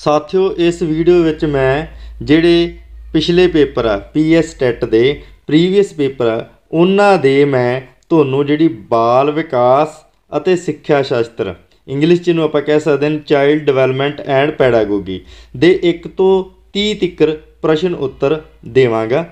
ਸਾਥਿਓ ਇਸ ਵੀਡੀਓ ਵਿੱਚ ਮੈਂ ਜਿਹੜੇ ਪਿਛਲੇ ਪੇਪਰ ਆ ਪੀਐਸ ਟੈਟ ਦੇ ਪ੍ਰੀਵੀਅਸ ਪੇਪਰ ਆ ਉਹਨਾਂ ਦੇ ਮੈਂ ਤੁਹਾਨੂੰ ਜਿਹੜੀ ਬਾਲ ਵਿਕਾਸ ਅਤੇ ਸਿੱਖਿਆ ਸ਼ਾਸਤਰ ਇੰਗਲਿਸ਼ ਜਿਹਨੂੰ ਆਪਾਂ ਕਹਿ ਸਕਦੇ ਹਾਂ ਚਾਈਲਡ ਡਿਵੈਲਪਮੈਂਟ ਐਂਡ ਪੈਡਾਗੋਗੀ ਦੇ 1 ਤੋਂ 30 ਤੱਕਰ ਪ੍ਰਸ਼ਨ ਉੱਤਰ ਦੇਵਾਂਗਾ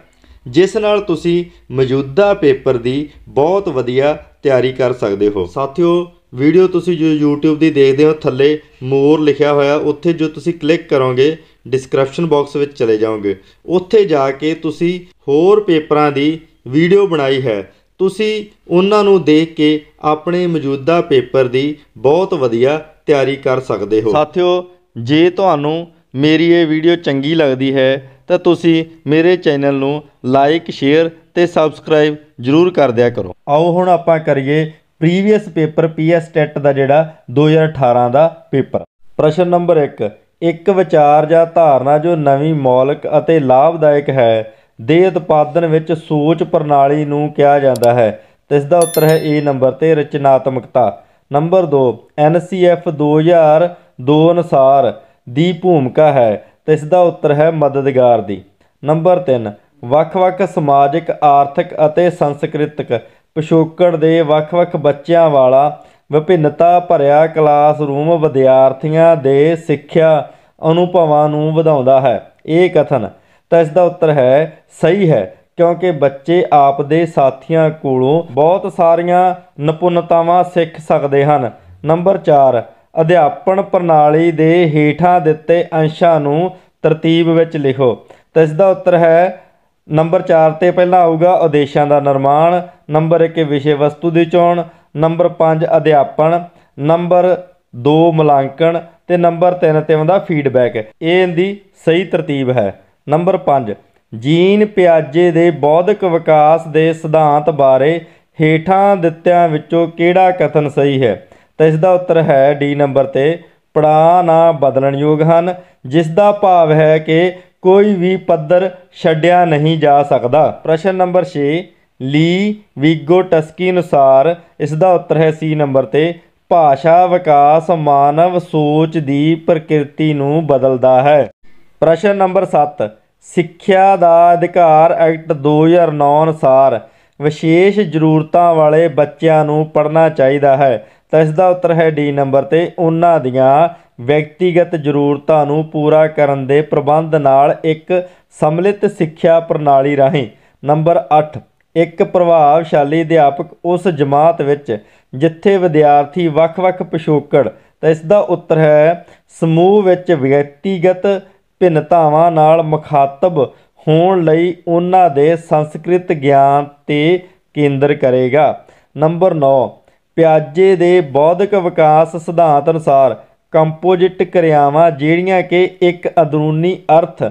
ਜਿਸ ਨਾਲ ਤੁਸੀਂ ਮੌਜੂਦਾ ਪੇਪਰ ਦੀ ਬਹੁਤ ਵਧੀਆ ਤਿਆਰੀ ਕਰ ਸਕਦੇ ਹੋ ਸਾਥਿਓ ਵੀਡੀਓ ਤੁਸੀਂ ਜੋ YouTube ਦੀ ਦੇਖਦੇ ਹੋ ਥੱਲੇ ਮੋਰ ਲਿਖਿਆ ਹੋਇਆ ਉੱਥੇ ਜੋ ਤੁਸੀਂ ਕਲਿੱਕ ਕਰੋਗੇ ਡਿਸਕ੍ਰਿਪਸ਼ਨ ਬਾਕਸ ਵਿੱਚ ਚਲੇ ਜਾਓਗੇ ਉੱਥੇ ਜਾ ਕੇ ਤੁਸੀਂ ਹੋਰ ਪੇਪਰਾਂ ਦੀ ਵੀਡੀਓ ਬਣਾਈ ਹੈ ਤੁਸੀਂ ਉਹਨਾਂ ਨੂੰ ਦੇਖ ਕੇ ਆਪਣੇ ਮੌਜੂਦਾ ਪੇਪਰ ਦੀ ਬਹੁਤ ਵਧੀਆ ਤਿਆਰੀ ਕਰ ਸਕਦੇ ਹੋ ਸਾਥਿਓ ਜੇ ਤੁਹਾਨੂੰ ਮੇਰੀ ਇਹ ਵੀਡੀਓ ਚੰਗੀ ਲੱਗਦੀ ਹੈ ਤਾਂ ਤੁਸੀਂ ਮੇਰੇ ਚੈਨਲ ਨੂੰ ਲਾਈਕ ਸ਼ੇਅਰ ਤੇ ਸਬਸਕ੍ਰਾਈਬ ਜਰੂਰ ਕਰ ਦਿਆ ਕਰੋ ਆਓ ਹੁਣ ਆਪਾਂ ਕਰੀਏ ਪ੍ਰੀਵੀਅਸ ਪੇਪਰ ਪੀਐਸ ਟੈਟ ਦਾ ਜਿਹੜਾ 2018 ਦਾ ਪੇਪਰ ਪ੍ਰਸ਼ਨ ਨੰਬਰ 1 ਇੱਕ ਵਿਚਾਰ ਜਾਂ ਧਾਰਨਾ ਜੋ ਨਵੀਂ ਮੌਲਿਕ ਅਤੇ ਲਾਭਦਾਇਕ ਹੈ ਦੇ ਉਤਪਾਦਨ ਵਿੱਚ ਸੋਚ ਪ੍ਰਣਾਲੀ ਨੂੰ ਕਿਹਾ ਜਾਂਦਾ ਹੈ ਤੇ ਇਸ ਦਾ ਉੱਤਰ ਹੈ ਏ ਨੰਬਰ ਤੇ ਰਚਨਾਤਮਕਤਾ ਨੰਬਰ 2 ਐਨਸੀਐਫ 2002 ਅਨੁਸਾਰ ਦੀ ਭੂਮਿਕਾ ਹੈ ਤੇ ਇਸ ਦਾ ਉੱਤਰ ਹੈ ਮਦਦਗਾਰ ਦੀ ਨੰਬਰ 3 ਵੱਖ-ਵੱਖ ਸਮਾਜਿਕ ਆਰਥਿਕ ਅਤੇ ਸੰਸਕ੍ਰਿਤਿਕ ਪਿਛੋਕੜ ਦੇ ਵੱਖ-ਵੱਖ ਬੱਚਿਆਂ ਵਾਲਾ ਵਿਭਿੰਨਤਾ ਭਰਿਆ ਕਲਾਸਰੂਮ ਵਿਦਿਆਰਥੀਆਂ ਦੇ ਸਿੱਖਿਆ ਅਨੁਭਵਾਂ ਨੂੰ ਵਧਾਉਂਦਾ ਹੈ ਇਹ ਕਥਨ ਤਾਂ ਇਸ ਦਾ ਉੱਤਰ ਹੈ ਸਹੀ ਹੈ ਕਿਉਂਕਿ ਬੱਚੇ ਆਪ ਦੇ ਸਾਥੀਆਂ ਕੋਲੋਂ ਬਹੁਤ ਸਾਰੀਆਂ ਨਿਪੁੰਨਤਾਵਾਂ ਸਿੱਖ ਸਕਦੇ ਹਨ ਨੰਬਰ 4 ਅਧਿਆਪਨ ਪ੍ਰਣਾਲੀ ਦੇ ਹੇਠਾਂ ਦਿੱਤੇ ਅੰਸ਼ਾਂ ਨੂੰ ਤਰਤੀਬ ਵਿੱਚ ਲਿਖੋ ਤਾਂ ਇਸ ਦਾ ਉੱਤਰ ਹੈ ਨੰਬਰ 4 ਤੇ ਪਹਿਲਾਂ ਆਊਗਾ ਉਦੇਸ਼ਾਂ ਦਾ ਨਿਰਮਾਣ ਨੰਬਰ 1 ਵਿਸ਼ੇ ਵਸਤੂ ਦੀ ਚੋਣ ਨੰਬਰ 5 ਅਧਿਆਪਨ ਨੰਬਰ 2 ਮੁਲਾਂਕਣ ਤੇ ਨੰਬਰ 3 ਤੇ ਹੁੰਦਾ ਫੀਡਬੈਕ ਇਹ ਦੀ ਸਹੀ ਤਰਤੀਬ ਹੈ ਨੰਬਰ 5 ਜੀਨ ਪਿਆਜੇ ਦੇ ਬੌਧਿਕ ਵਿਕਾਸ ਦੇ ਸਿਧਾਂਤ ਬਾਰੇ ਹੇਠਾਂ ਦਿੱਤਿਆਂ ਵਿੱਚੋਂ ਕਿਹੜਾ ਕਥਨ ਸਹੀ ਹੈ ਤਾਂ ਇਸ ਦਾ ਉੱਤਰ ਹੈ ਡੀ ਨੰਬਰ ਤੇ ਪੜਾਅ ਨਾ ਬਦਲਣਯੋਗ ਹਨ ਜਿਸ ਦਾ ਭਾਵ ਹੈ ਕਿ ਕੋਈ ਵੀ ਪੱਧਰ ਛੱਡਿਆ ਨਹੀਂ ਜਾ ਸਕਦਾ ਪ੍ਰਸ਼ਨ ਨੰਬਰ 6 ਲੀ ਵਿਗੋ ਟਸਕੀ ਅਨੁਸਾਰ ਇਸ ਦਾ ਉੱਤਰ ਹੈ ਸੀ ਨੰਬਰ ਤੇ ਭਾਸ਼ਾ ਵਿਕਾਸ ਮਾਨਵ ਸੋਚ ਦੀ ਪ੍ਰਕਿਰਤੀ ਨੂੰ ਬਦਲਦਾ ਹੈ ਪ੍ਰਸ਼ਨ ਨੰਬਰ 7 ਸਿੱਖਿਆ ਦਾ ਅਧਿਕਾਰ ਐਕਟ 2009 ਅਨੁਸਾਰ ਵਿਸ਼ੇਸ਼ ਜ਼ਰੂਰਤਾਂ ਵਾਲੇ ਬੱਚਿਆਂ ਨੂੰ ਪੜ੍ਹਨਾ ਚਾਹੀਦਾ ਹੈ ਤਾਂ ਇਸ ਦਾ ਉੱਤਰ ਹੈ ਡੀ ਨੰਬਰ ਤੇ ਉਹਨਾਂ ਦੀਆਂ ਵਿਅਕਤੀਗਤ ਜ਼ਰੂਰਤਾਂ ਨੂੰ ਪੂਰਾ ਕਰਨ ਦੇ ਪ੍ਰਬੰਧ ਨਾਲ ਇੱਕ ਸਮਲਿਤ ਸਿੱਖਿਆ ਪ੍ਰਣਾਲੀ ਰਾਹੀਂ ਨੰਬਰ 8 ਇੱਕ ਪ੍ਰਭਾਵਸ਼ਾਲੀ ਅਧਿਆਪਕ ਉਸ ਜਮਾਤ ਵਿੱਚ ਜਿੱਥੇ ਵਿਦਿਆਰਥੀ ਵੱਖ-ਵੱਖ ਪਿਛੋਕੜ ਤਾਂ ਇਸ ਦਾ ਉੱਤਰ ਹੈ ਸਮੂਹ ਵਿੱਚ ਵਿਅਕਤੀਗਤ ਭਿੰਨਤਾਵਾਂ ਨਾਲ ਮੁਖਾਤਬ ਹੋਣ ਲਈ ਉਹਨਾਂ ਦੇ ਸੰਸਕ੍ਰਿਤ ਗਿਆਨ ਤੇ ਕੇਂਦਰ ਕਰੇਗਾ ਨੰਬਰ 9 ਪਿਆਜੇ ਦੇ ਬੌਧਿਕ ਵਿਕਾਸ ਸਿਧਾਂਤ ਅਨੁਸਾਰ ਕੰਪੋਜਿਟ ਕਿਰਿਆਵਾਂ ਜਿਹੜੀਆਂ ਕਿ ਇੱਕ ਅਦਰੂਨੀ ਅਰਥ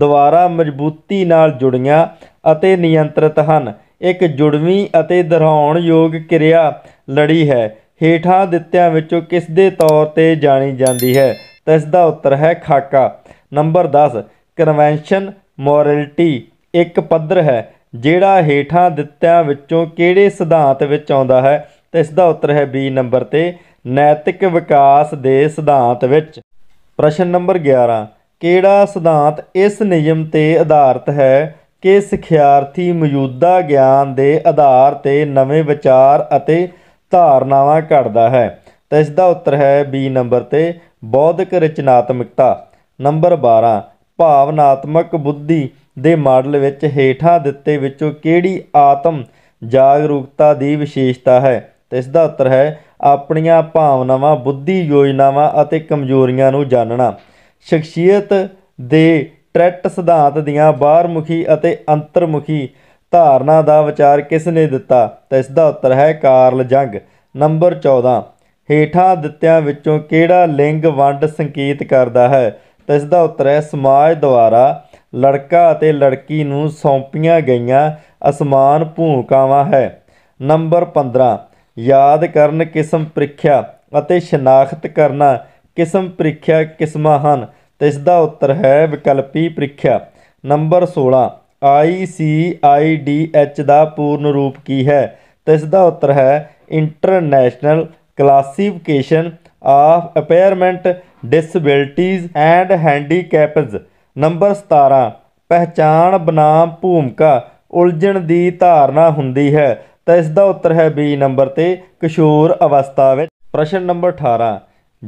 ਦੁਆਰਾ ਮਜ਼ਬੂਤੀ ਨਾਲ ਜੁੜੀਆਂ ਅਤੇ ਨਿਯੰਤਰਿਤ ਹਨ ਇੱਕ ਜੁੜਵੀਂ ਅਤੇ ਦਰਹਾਉਣ ਯੋਗ ਕਿਰਿਆ ਲੜੀ ਹੈ ਹੇਠਾਂ ਦਿੱਤਿਆਂ ਵਿੱਚੋਂ ਕਿਸ ਦੇ ਤੌਰ ਤੇ ਜਾਣੀ ਜਾਂਦੀ ਹੈ ਤਾਂ ਇਸ ਦਾ ਉੱਤਰ ਹੈ ਖਾਕਾ ਨੰਬਰ 10 ਕਨਵੈਨਸ਼ਨ ਮੋਰੈਲਿਟੀ ਇੱਕ ਪੱਧਰ ਹੈ ਜਿਹੜਾ ਹੇਠਾਂ ਦਿੱਤਿਆਂ ਵਿੱਚੋਂ ਕਿਹੜੇ ਸਿਧਾਂਤ ਵਿੱਚ ਆਉਂਦਾ ਹੈ ਤਾਂ ਇਸ ਦਾ ਉੱਤਰ ਹੈ ਬੀ ਨੰਬਰ ਤੇ ਨੈਤਿਕ ਵਿਕਾਸ ਦੇ ਸਿਧਾਂਤ ਵਿੱਚ ਪ੍ਰਸ਼ਨ ਨੰਬਰ 11 ਕਿਹੜਾ ਸਿਧਾਂਤ ਇਸ ਨਿਯਮ ਤੇ ਆਧਾਰਿਤ ਹੈ ਕਿ ਸਿਖਿਆਰਥੀ ਮੌਜੂਦਾ ਗਿਆਨ ਦੇ ਆਧਾਰ ਤੇ ਨਵੇਂ ਵਿਚਾਰ ਅਤੇ ਧਾਰਨਾਵਾਂ ਘੜਦਾ ਹੈ ਤਾਂ ਇਸ ਦਾ ਉੱਤਰ ਹੈ ਬੀ ਨੰਬਰ ਤੇ ਬੌਧਿਕ ਰਚਨਾਤਮਕਤਾ ਨੰਬਰ 12 ਭਾਵਨਾਤਮਕ ਬੁੱਧੀ ਦੇ ਮਾਡਲ ਵਿੱਚ ਹੇਠਾਂ ਦਿੱਤੇ ਵਿੱਚੋਂ ਕਿਹੜੀ ਆਤਮ ਜਾਗਰੂਕਤਾ ਦੀ ਵਿਸ਼ੇਸ਼ਤਾ ਹੈ ਤਾਂ ਇਸ ਦਾ ਉੱਤਰ ਹੈ ਆਪਣੀਆਂ ਭਾਵਨਾਵਾਂ ਬੁੱਧੀ ਯੋਜਨਾਵਾਂ ਅਤੇ ਕਮਜ਼ੋਰੀਆਂ ਨੂੰ ਜਾਣਨਾ ਸ਼ਖਸੀਅਤ ਦੇ ਟ੍ਰੈਟ ਸਿਧਾਂਤ ਦੀਆਂ ਬਾਹਰਮੁਖੀ ਅਤੇ ਅੰਤਰਮੁਖੀ ਧਾਰਨਾ ਦਾ ਵਿਚਾਰ ਕਿਸ ਨੇ ਦਿੱਤਾ ਤਾਂ ਇਸ ਦਾ ਉੱਤਰ ਹੈ ਕਾਰਲ ਜੰਗ ਨੰਬਰ 14 ਹੇਠਾਂ ਦਿੱਤਿਆਂ ਵਿੱਚੋਂ ਕਿਹੜਾ ਲਿੰਗ ਵੰਡ ਸੰਕੇਤ ਕਰਦਾ ਹੈ ਤਾਂ ਇਸ ਦਾ ਉੱਤਰ ਹੈ ਸਮਾਜ ਦੁਆਰਾ ਲੜਕਾ ਅਤੇ ਲੜਕੀ ਨੂੰ ਸੌਂਪੀਆਂ ਗਈਆਂ ਅਸਮਾਨ ਭੂਮਿਕਾਵਾਂ ਹੈ ਨੰਬਰ 15 ਯਾਦ ਕਰਨ ਕਿਸਮ ਪ੍ਰੀਖਿਆ ਅਤੇ ਸ਼ਨਾਖਤ ਕਰਨਾ ਕਿਸਮ ਪ੍ਰੀਖਿਆ ਕਿਸਮਾਂ ਹਨ ਤੇ ਇਸ ਦਾ ਉੱਤਰ ਹੈ ਵਿਕਲਪੀ ਪ੍ਰੀਖਿਆ ਨੰਬਰ 16 ICIDH ਦਾ ਪੂਰਨ ਰੂਪ ਕੀ ਹੈ ਤੇ ਇਸ ਦਾ ਉੱਤਰ ਹੈ international classification of impairment disabilities and handicaps number 17 ਪਹਿਚਾਣ ਬਨਾਮ ਭੂਮਿਕਾ ਉਲਝਣ ਦੀ ਧਾਰਨਾ ਹੁੰਦੀ ਹੈ ਤਾਂ ਇਸ ਦਾ ਉੱਤਰ ਹੈ ਬੀ ਨੰਬਰ ਤੇ ਕਿਸ਼ੋਰ ਅਵਸਥਾ ਵਿੱਚ ਪ੍ਰਸ਼ਨ ਨੰਬਰ 18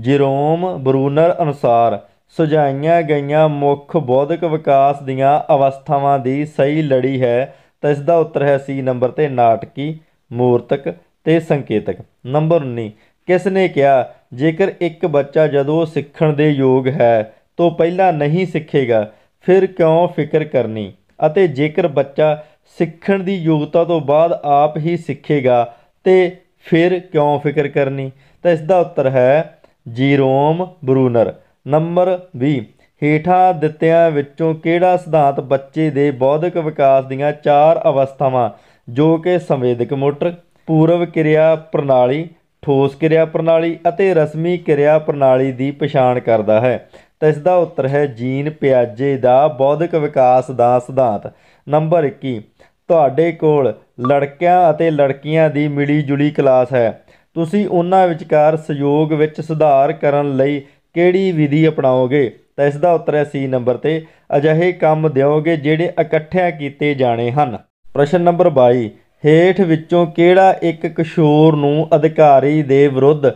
ਜੀਰੋਮ ਬਰੂਨਰ ਅਨੁਸਾਰ ਸੁਝਾਈਆਂ ਗਈਆਂ ਮੁੱਖ ਬੌਧਿਕ ਵਿਕਾਸ ਦੀਆਂ ਅਵਸਥਾਵਾਂ ਦੀ ਸਹੀ ਲੜੀ ਹੈ ਤਾਂ ਇਸ ਦਾ ਉੱਤਰ ਹੈ ਸੀ ਨੰਬਰ ਤੇ ਨਾਟਕੀ ਮੂਰਤਕ ਤੇ ਸੰਕੇਤਕ ਨੰਬਰ 19 ਕਿਸ ਨੇ ਕਿਹਾ ਜੇਕਰ ਇੱਕ ਬੱਚਾ ਜਦੋਂ ਸਿੱਖਣ ਦੇ ਯੋਗ ਹੈ ਤੋਂ ਪਹਿਲਾਂ ਨਹੀਂ ਸਿੱਖੇਗਾ ਫਿਰ ਕਿਉਂ ਫਿਕਰ ਕਰਨੀ ਅਤੇ ਜੇਕਰ ਬੱਚਾ ਸਿੱਖਣ ਦੀ ਯੋਗਤਾ ਤੋਂ ਬਾਅਦ ਆਪ ਹੀ ਸਿੱਖੇਗਾ ਤੇ ਫਿਰ ਕਿਉਂ ਫਿਕਰ ਕਰਨੀ ਤਾਂ ਇਸ ਦਾ ਉੱਤਰ ਹੈ ਜੀਰੋਮ ਬਰੂਨਰ ਨੰਬਰ 20 ਹੇਠਾਂ ਦਿੱਤਿਆਂ ਵਿੱਚੋਂ ਕਿਹੜਾ ਸਿਧਾਂਤ ਬੱਚੇ ਦੇ ਬੌਧਿਕ ਵਿਕਾਸ ਦੀਆਂ ਚਾਰ ਅਵਸਥਾਵਾਂ ਜੋ ਕਿ ਸੰਵੇਦਕ ਮੋਟਰ ਪੂਰਵ ਕਿਰਿਆ ਪ੍ਰਣਾਲੀ ਠੋਸ ਕਿਰਿਆ ਪ੍ਰਣਾਲੀ ਅਤੇ ਰਸਮੀ ਕਿਰਿਆ ਪ੍ਰਣਾਲੀ ਦੀ ਪਛਾਣ ਕਰਦਾ ਹੈ ਤਾਂ ਇਸ ਦਾ ਉੱਤਰ ਹੈ ਜੀਨ ਪਿਆਜੇ ਦਾ ਬੌਧਿਕ ਵਿਕਾਸ ਦਾ ਸਿਧਾਂਤ ਨੰਬਰ 21 ਤੁਹਾਡੇ ਕੋਲ ਲੜਕਿਆਂ ਅਤੇ ਲੜਕੀਆਂ ਦੀ ਮਿਲੀ ਜੁਲੀ ਕਲਾਸ ਹੈ ਤੁਸੀਂ ਉਹਨਾਂ ਵਿਚਕਾਰ ਸਹਿਯੋਗ ਵਿੱਚ ਸੁਧਾਰ ਕਰਨ ਲਈ ਕਿਹੜੀ ਵਿਧੀ ਅਪਣਾਓਗੇ ਤਾਂ ਇਸ ਦਾ ਉੱਤਰ ਹੈ ਸੀ ਨੰਬਰ ਤੇ ਅਜਿਹੇ ਕੰਮ ਦਿਓਗੇ ਜਿਹੜੇ ਇਕੱਠਿਆਂ ਕੀਤੇ ਜਾਣੇ ਹਨ ਪ੍ਰਸ਼ਨ ਨੰਬਰ 22 ਹੇਠ ਵਿੱਚੋਂ ਕਿਹੜਾ ਇੱਕ ਕਿਸ਼ੋਰ ਨੂੰ ਅਧਿਕਾਰੀ ਦੇ ਵਿਰੁੱਧ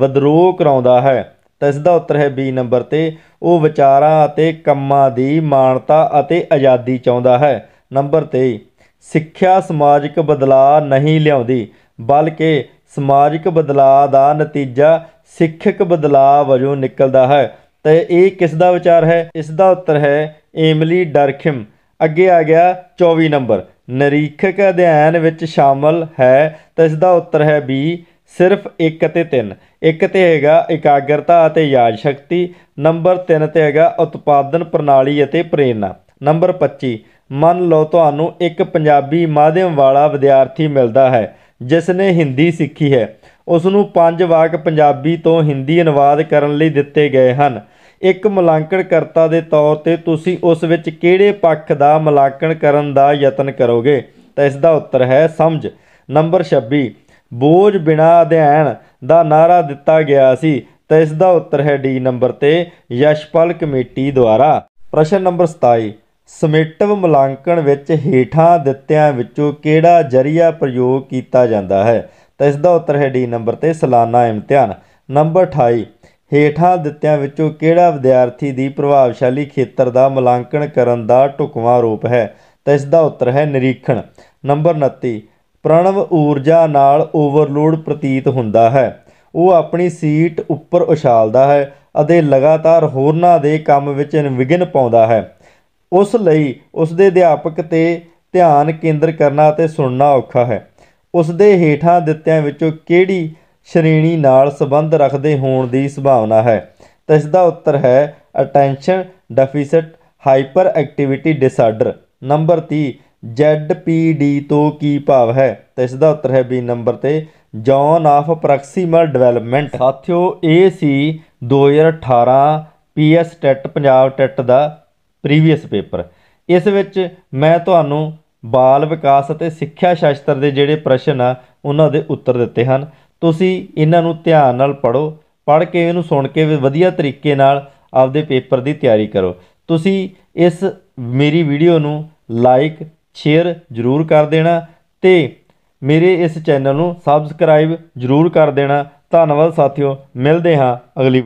ਵਿਦਰੋਹ ਕਰਾਉਂਦਾ ਹੈ ਤਾਂ ਇਸ ਦਾ ਉੱਤਰ ਹੈ ਬੀ ਨੰਬਰ ਤੇ ਉਹ ਵਿਚਾਰਾਂ ਅਤੇ ਕੰਮਾਂ ਦੀ ਮਾਨਤਾ ਅਤੇ ਆਜ਼ਾਦੀ ਚਾਹੁੰਦਾ ਹੈ ਨੰਬਰ 23 ਸਿੱਖਿਆ ਸਮਾਜਿਕ ਬਦਲਾਅ ਨਹੀਂ ਲਿਆਉਂਦੀ ਬਲਕਿ ਸਮਾਜਿਕ ਬਦਲਾਅ ਦਾ ਨਤੀਜਾ ਸਿੱਖਿਅਕ ਬਦਲਾਅ ਵਜੋਂ ਨਿਕਲਦਾ ਹੈ ਤੇ ਇਹ ਕਿਸ ਦਾ ਵਿਚਾਰ ਹੈ ਇਸ ਦਾ ਉੱਤਰ ਹੈ ਏਮਲੀ ਡਰਖਿਮ ਅੱਗੇ ਆ ਗਿਆ 24 ਨੰਬਰ ਨਰੀਖਕ ਅਧਿਐਨ ਵਿੱਚ ਸ਼ਾਮਲ ਹੈ ਤਾਂ ਇਸ ਦਾ ਉੱਤਰ ਹੈ B ਸਿਰਫ 1 ਅਤੇ 3 1 ਤੇ ਹੈਗਾ ਇਕਾਗਰਤਾ ਅਤੇ ਯਾਦ ਸ਼ਕਤੀ ਨੰਬਰ 3 ਤੇ ਹੈਗਾ ਉਤਪਾਦਨ ਪ੍ਰਣਾਲੀ ਅਤੇ ਪ੍ਰੇਰਣਾ ਨੰਬਰ 25 ਮੰਨ ਲਓ ਤੁਹਾਨੂੰ ਇੱਕ ਪੰਜਾਬੀ ਮਾਧਿਅਮ ਵਾਲਾ ਵਿਦਿਆਰਥੀ ਮਿਲਦਾ ਹੈ ਜਿਸ ਨੇ ਹਿੰਦੀ ਸਿੱਖੀ ਹੈ ਉਸ ਨੂੰ ਪੰਜ ਵਾਕ ਪੰਜਾਬੀ ਤੋਂ ਹਿੰਦੀ ਅਨੁਵਾਦ ਕਰਨ ਲਈ ਦਿੱਤੇ ਗਏ ਹਨ ਇੱਕ ਕਰਤਾ ਦੇ ਤੌਰ ਤੇ ਤੁਸੀਂ ਉਸ ਵਿੱਚ ਕਿਹੜੇ ਪੱਖ ਦਾ ਮੁਲਾਂਕਣ ਕਰਨ ਦਾ ਯਤਨ ਕਰੋਗੇ ਤਾਂ ਇਸ ਦਾ ਉੱਤਰ ਹੈ ਸਮਝ ਨੰਬਰ 26 ਬੋਝ ਬਿਨਾ ਅਧਿਐਨ ਦਾ ਨਾਰਾ ਦਿੱਤਾ ਗਿਆ ਸੀ ਤਾਂ ਇਸ ਦਾ ਉੱਤਰ ਹੈ ਡੀ ਨੰਬਰ ਤੇ ਯਸ਼ਪਾਲ ਕਮੇਟੀ ਦੁਆਰਾ ਪ੍ਰਸ਼ਨ ਨੰਬਰ 27 ਸਮੇਟਿਵ ਮੁਲਾਂਕਣ ਵਿੱਚ ਹੇਠਾਂ ਦਿੱਤਿਆਂ ਵਿੱਚੋਂ ਕਿਹੜਾ ਜਰੀਆ ਪ੍ਰਯੋਗ ਕੀਤਾ ਜਾਂਦਾ ਹੈ ਤਾਂ ਇਸ ਦਾ ਉੱਤਰ ਹੈ ਡੀ ਨੰਬਰ ਤੇ ਸਾਲਾਨਾ ਇਮਤਿਹਾਨ ਨੰਬਰ 28 ਹੇਠਾਂ ਦਿੱਤਿਆਂ ਵਿੱਚੋਂ ਕਿਹੜਾ ਵਿਦਿਆਰਥੀ ਦੀ ਪ੍ਰਭਾਵਸ਼ਾਲੀ ਖੇਤਰ ਦਾ ਮੁਲਾਂਕਣ ਕਰਨ ਦਾ ਢੁਕਵਾਂ ਰੂਪ ਹੈ ਤਾਂ ਇਸ ਦਾ ਉੱਤਰ ਹੈ ਨਿਰੀਖਣ ਨੰਬਰ 29 ਪ੍ਰਣਵ ਊਰਜਾ ਨਾਲ ਓਵਰਲੋਡ ਪ੍ਰਤੀਤ ਹੁੰਦਾ ਹੈ ਉਹ ਆਪਣੀ ਸੀਟ ਉੱਪਰ ਉਛਾਲਦਾ ਹੈ ਅਤੇ ਲਗਾਤਾਰ ਹੋਰਨਾਂ ਦੇ ਕੰਮ ਵਿੱਚ ਵਿਗਨ ਪਾਉਂਦਾ ਹੈ ਉਸ ਲਈ ਉਸ ਦੇ ਅਧਿਆਪਕ ਤੇ ਧਿਆਨ ਕੇਂਦਰ ਕਰਨਾ ਤੇ ਸੁਣਨਾ ਔਖਾ ਹੈ ਉਸ ਦੇ ਹੇਠਾਂ ਦਿੱਤਿਆਂ ਵਿੱਚੋਂ ਕਿਹੜੀ ਸ਼੍ਰੇਣੀ ਨਾਲ ਸੰਬੰਧ ਰੱਖਦੇ ਹੋਣ ਦੀ ਸੰਭਾਵਨਾ ਹੈ ਤਾਂ ਇਸ ਦਾ ਉੱਤਰ ਹੈ attention deficit hyperactivity disorder number 30 ZPD ਤੋਂ ਕੀ ਭਾਵ ਹੈ ਤਾਂ ਇਸ ਦਾ ਉੱਤਰ ਹੈ ਬੀ ਨੰਬਰ ਤੇ ਜੌਨ ਆਫ ਪ੍ਰੋਕਸੀਮਲ ਡਿਵੈਲਪਮੈਂਟ ਸਾਥਿਓ ਏ ਸੀ 2018 PS TET Punjab TET e ਦਾ ਪ੍ਰੀਵੀਅਸ ਪੇਪਰ ਇਸ ਵਿੱਚ ਮੈਂ ਤੁਹਾਨੂੰ ਬਾਲ ਵਿਕਾਸ ਅਤੇ ਸਿੱਖਿਆ ਸ਼ਾਸਤਰ ਦੇ ਜਿਹੜੇ ਪ੍ਰਸ਼ਨ ਆ ਉਹਨਾਂ ਦੇ ਉੱਤਰ ਦਿੱਤੇ ਹਨ ਤੁਸੀਂ ਇਹਨਾਂ ਨੂੰ ਧਿਆਨ ਨਾਲ ਪੜੋ ਪੜ੍ਹ ਕੇ ਇਹਨੂੰ ਸੁਣ ਕੇ ਵੀ ਵਧੀਆ ਤਰੀਕੇ ਨਾਲ ਆਪਦੇ ਪੇਪਰ ਦੀ ਤਿਆਰੀ ਕਰੋ ਤੁਸੀਂ ਇਸ ਮੇਰੀ ਵੀਡੀਓ ਨੂੰ ਲਾਈਕ ਸ਼ੇਅਰ ਜ਼ਰੂਰ ਕਰ ਦੇਣਾ ਤੇ ਮੇਰੇ ਇਸ ਚੈਨਲ ਨੂੰ ਸਬਸਕ੍ਰਾਈਬ ਜ਼ਰੂਰ ਕਰ ਦੇਣਾ ਧੰਨਵਾਦ ਸਾਥਿਓ ਮਿਲਦੇ ਹਾਂ ਅਗਲੀ